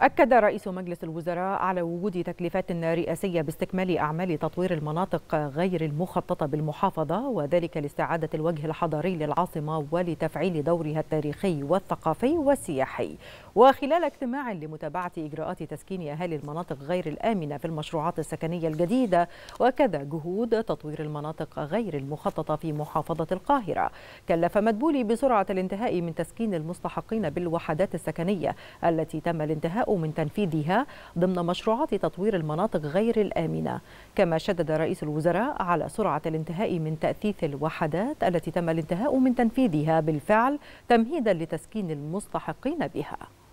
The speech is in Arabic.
أكد رئيس مجلس الوزراء على وجود تكلفات رئاسية باستكمال أعمال تطوير المناطق غير المخططة بالمحافظة وذلك لاستعادة الوجه الحضاري للعاصمة ولتفعيل دورها التاريخي والثقافي والسياحي وخلال اجتماع لمتابعة إجراءات تسكين أهالي المناطق غير الآمنة في المشروعات السكنية الجديدة وكذا جهود تطوير المناطق غير المخططة في محافظة القاهرة كلف مدبولي بسرعة الانتهاء من تسكين المستحقين بالوحدات السكنية التي تم الانتهاء من تنفيذها ضمن مشروعات تطوير المناطق غير الآمنة كما شدد رئيس الوزراء على سرعة الانتهاء من تأثيث الوحدات التي تم الانتهاء من تنفيذها بالفعل تمهيدا لتسكين المستحقين بها